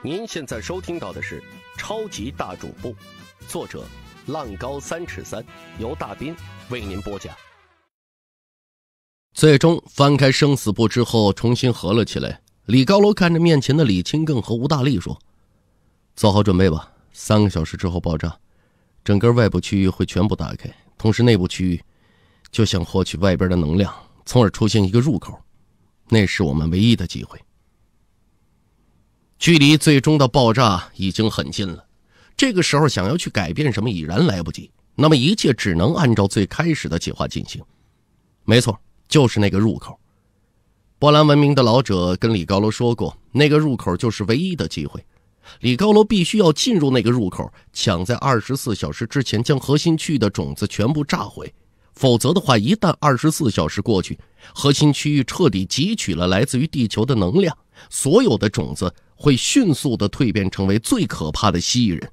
您现在收听到的是《超级大主播》，作者浪高三尺三，由大斌为您播讲。最终翻开生死簿之后，重新合了起来。李高楼看着面前的李清更和吴大力说：“做好准备吧，三个小时之后爆炸，整个外部区域会全部打开，同时内部区域就想获取外边的能量，从而出现一个入口，那是我们唯一的机会。”距离最终的爆炸已经很近了，这个时候想要去改变什么已然来不及，那么一切只能按照最开始的计划进行。没错，就是那个入口。波兰文明的老者跟李高楼说过，那个入口就是唯一的机会。李高楼必须要进入那个入口，抢在二十四小时之前将核心区域的种子全部炸毁，否则的话，一旦二十四小时过去，核心区域彻底汲取了来自于地球的能量。所有的种子会迅速的蜕变成为最可怕的蜥蜴人，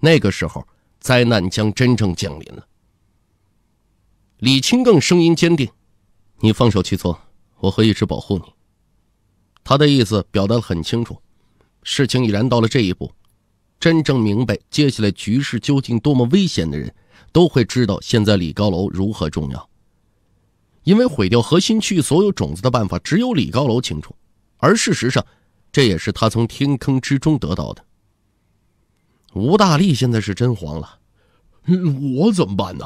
那个时候，灾难将真正降临了。李青更声音坚定：“你放手去做，我会一直保护你。”他的意思表达得很清楚。事情已然到了这一步，真正明白接下来局势究竟多么危险的人，都会知道现在李高楼如何重要。因为毁掉核心区域所有种子的办法，只有李高楼清楚。而事实上，这也是他从天坑之中得到的。吴大力现在是真慌了，我怎么办呢？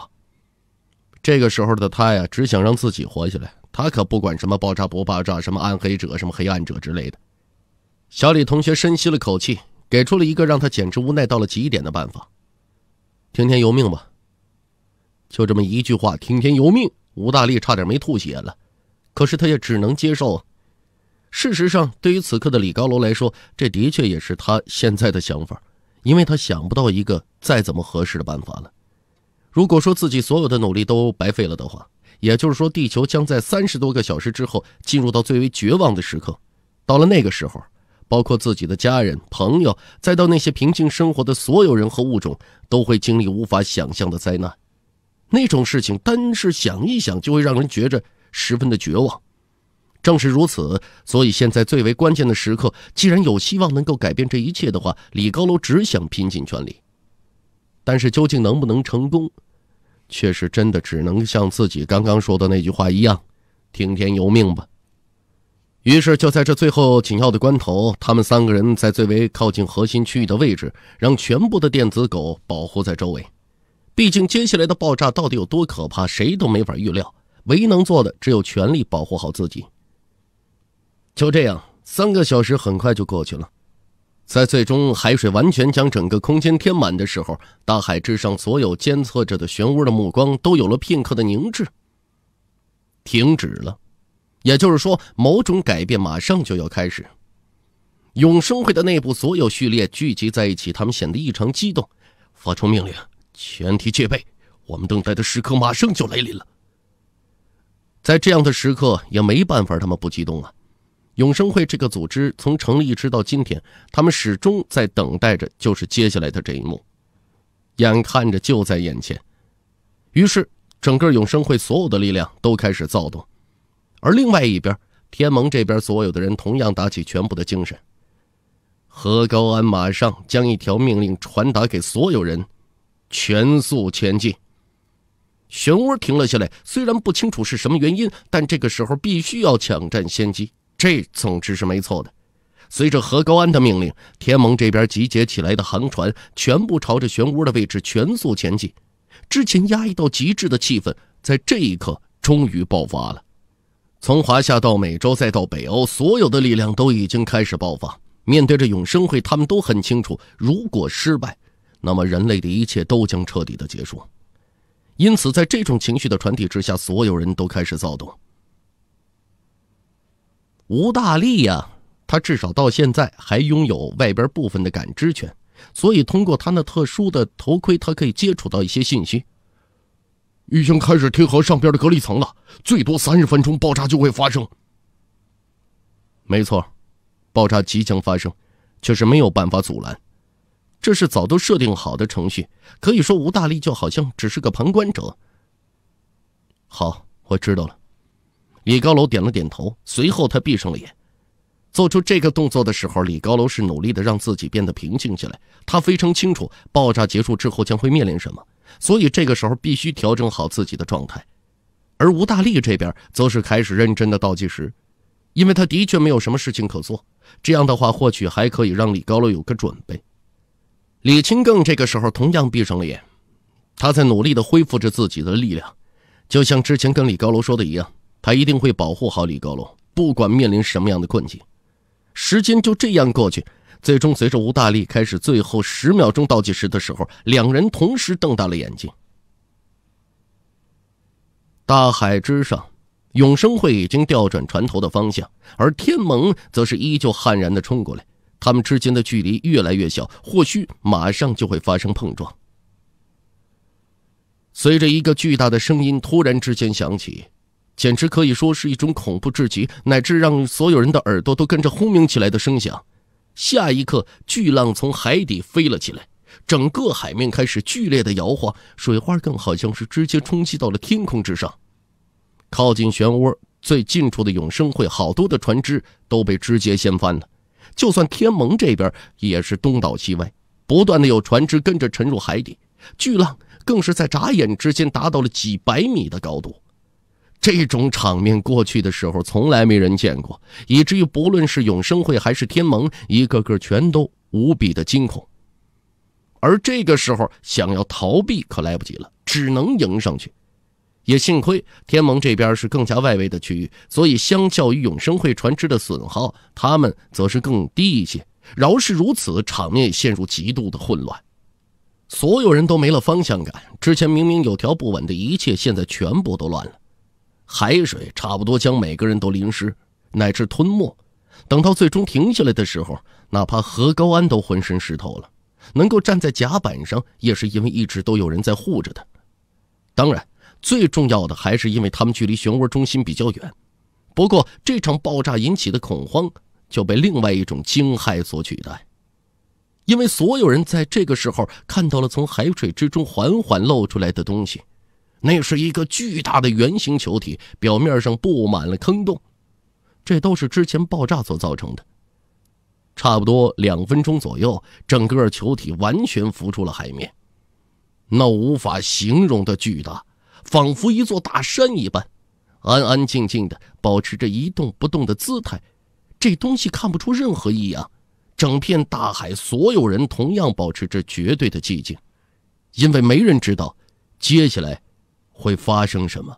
这个时候的他呀，只想让自己活下来。他可不管什么爆炸不爆炸，什么暗黑者、什么黑暗者之类的。小李同学深吸了口气，给出了一个让他简直无奈到了极点的办法：听天由命吧。就这么一句话“听天由命”，吴大力差点没吐血了。可是他也只能接受。事实上，对于此刻的李高楼来说，这的确也是他现在的想法，因为他想不到一个再怎么合适的办法了。如果说自己所有的努力都白费了的话，也就是说，地球将在三十多个小时之后进入到最为绝望的时刻。到了那个时候，包括自己的家人、朋友，再到那些平静生活的所有人和物种，都会经历无法想象的灾难。那种事情，单是想一想，就会让人觉着十分的绝望。正是如此，所以现在最为关键的时刻，既然有希望能够改变这一切的话，李高楼只想拼尽全力。但是究竟能不能成功，却是真的只能像自己刚刚说的那句话一样，听天由命吧。于是，就在这最后紧要的关头，他们三个人在最为靠近核心区域的位置，让全部的电子狗保护在周围。毕竟，接下来的爆炸到底有多可怕，谁都没法预料。唯一能做的，只有全力保护好自己。就这样，三个小时很快就过去了。在最终海水完全将整个空间填满的时候，大海之上所有监测着的漩涡的目光都有了片刻的凝滞，停止了。也就是说，某种改变马上就要开始。永生会的内部所有序列聚集在一起，他们显得异常激动，发出命令：全体戒备！我们等待的时刻马上就来临了。在这样的时刻，也没办法，他们不激动啊！永生会这个组织从成立一直到今天，他们始终在等待着，就是接下来的这一幕，眼看着就在眼前。于是，整个永生会所有的力量都开始躁动。而另外一边，天盟这边所有的人同样打起全部的精神。何高安马上将一条命令传达给所有人：全速前进。漩涡停了下来，虽然不清楚是什么原因，但这个时候必须要抢占先机。这总之是没错的。随着何高安的命令，天盟这边集结起来的航船全部朝着漩涡的位置全速前进。之前压抑到极致的气氛，在这一刻终于爆发了。从华夏到美洲，再到北欧，所有的力量都已经开始爆发。面对着永生会，他们都很清楚，如果失败，那么人类的一切都将彻底的结束。因此，在这种情绪的传递之下，所有人都开始躁动。吴大力呀，他至少到现在还拥有外边部分的感知权，所以通过他那特殊的头盔，他可以接触到一些信息。已经开始贴合上边的隔离层了，最多三十分钟爆炸就会发生。没错，爆炸即将发生，却是没有办法阻拦，这是早都设定好的程序，可以说吴大力就好像只是个旁观者。好，我知道了。李高楼点了点头，随后他闭上了眼。做出这个动作的时候，李高楼是努力的让自己变得平静起来。他非常清楚爆炸结束之后将会面临什么，所以这个时候必须调整好自己的状态。而吴大力这边则是开始认真的倒计时，因为他的确没有什么事情可做。这样的话，或许还可以让李高楼有个准备。李青更这个时候同样闭上了眼，他在努力的恢复着自己的力量，就像之前跟李高楼说的一样。他一定会保护好李高龙，不管面临什么样的困境。时间就这样过去，最终随着吴大力开始最后十秒钟倒计时的时候，两人同时瞪大了眼睛。大海之上，永生会已经调转船头的方向，而天盟则是依旧悍然的冲过来。他们之间的距离越来越小，或许马上就会发生碰撞。随着一个巨大的声音突然之间响起。简直可以说是一种恐怖至极，乃至让所有人的耳朵都跟着轰鸣起来的声响。下一刻，巨浪从海底飞了起来，整个海面开始剧烈的摇晃，水花更好像是直接冲击到了天空之上。靠近漩涡最近处的永生会，好多的船只都被直接掀翻了；就算天盟这边也是东倒西歪，不断的有船只跟着沉入海底。巨浪更是在眨眼之间达到了几百米的高度。这种场面过去的时候，从来没人见过，以至于不论是永生会还是天盟，一个个全都无比的惊恐。而这个时候想要逃避可来不及了，只能迎上去。也幸亏天盟这边是更加外围的区域，所以相较于永生会船只的损耗，他们则是更低一些。饶是如此，场面陷入极度的混乱，所有人都没了方向感。之前明明有条不紊的一切，现在全部都乱了。海水差不多将每个人都淋湿，乃至吞没。等到最终停下来的时候，哪怕何高安都浑身湿透了，能够站在甲板上，也是因为一直都有人在护着他。当然，最重要的还是因为他们距离漩涡中心比较远。不过，这场爆炸引起的恐慌就被另外一种惊骇所取代，因为所有人在这个时候看到了从海水之中缓缓露出来的东西。那是一个巨大的圆形球体，表面上布满了坑洞，这都是之前爆炸所造成的。差不多两分钟左右，整个球体完全浮出了海面，那无法形容的巨大，仿佛一座大山一般，安安静静的保持着一动不动的姿态。这东西看不出任何异样，整片大海，所有人同样保持着绝对的寂静，因为没人知道，接下来。会发生什么？